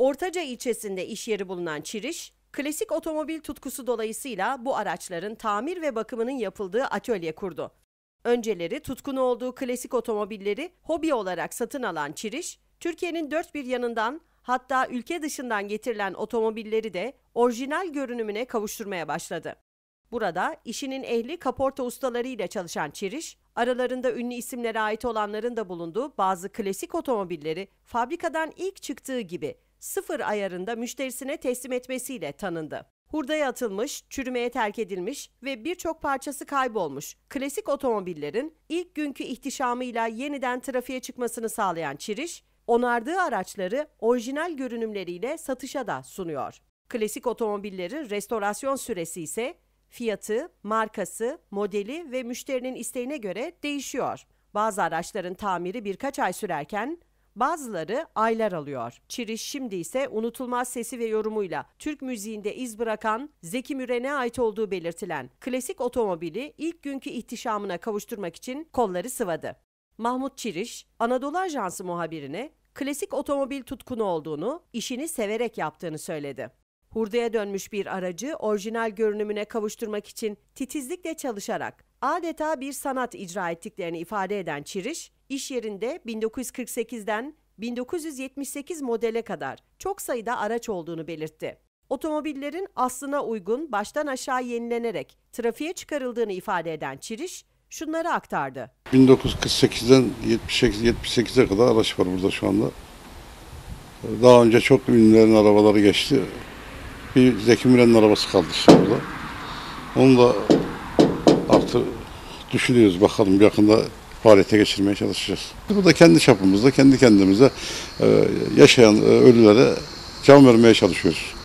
Ortaca ilçesinde iş yeri bulunan Çiriş, klasik otomobil tutkusu dolayısıyla bu araçların tamir ve bakımının yapıldığı atölye kurdu. Önceleri tutkunu olduğu klasik otomobilleri hobi olarak satın alan Çiriş, Türkiye'nin dört bir yanından hatta ülke dışından getirilen otomobilleri de orijinal görünümüne kavuşturmaya başladı. Burada işinin ehli kaporta ustaları ile çalışan Çiriş, aralarında ünlü isimlere ait olanların da bulunduğu bazı klasik otomobilleri fabrikadan ilk çıktığı gibi sıfır ayarında müşterisine teslim etmesiyle tanındı. Hurdaya atılmış, çürümeye terk edilmiş ve birçok parçası kaybolmuş klasik otomobillerin ilk günkü ihtişamıyla yeniden trafiğe çıkmasını sağlayan Çiriş, onardığı araçları orijinal görünümleriyle satışa da sunuyor. Klasik otomobillerin restorasyon süresi ise fiyatı, markası, modeli ve müşterinin isteğine göre değişiyor. Bazı araçların tamiri birkaç ay sürerken Bazıları aylar alıyor. Çiriş şimdi ise unutulmaz sesi ve yorumuyla Türk müziğinde iz bırakan Zeki Müren'e ait olduğu belirtilen klasik otomobili ilk günkü ihtişamına kavuşturmak için kolları sıvadı. Mahmut Çiriş, Anadolu Ajansı muhabirine klasik otomobil tutkunu olduğunu, işini severek yaptığını söyledi. Hurdaya dönmüş bir aracı orijinal görünümüne kavuşturmak için titizlikle çalışarak adeta bir sanat icra ettiklerini ifade eden Çiriş, iş yerinde 1948'den 1978 modele kadar çok sayıda araç olduğunu belirtti. Otomobillerin aslına uygun baştan aşağı yenilenerek trafiğe çıkarıldığını ifade eden Çiriş, şunları aktardı. 1948'den 78 78'e kadar araç var burada şu anda. Daha önce çok ünlülerin arabaları geçti. Bir Zeki Müren'in arabası kaldı şimdi burada. Onu da faaliyeti düşünüyoruz. Bakalım yakında faaliyete geçirmeye çalışacağız. Bu da kendi çapımızda, kendi kendimize e, yaşayan e, ölülere can vermeye çalışıyoruz.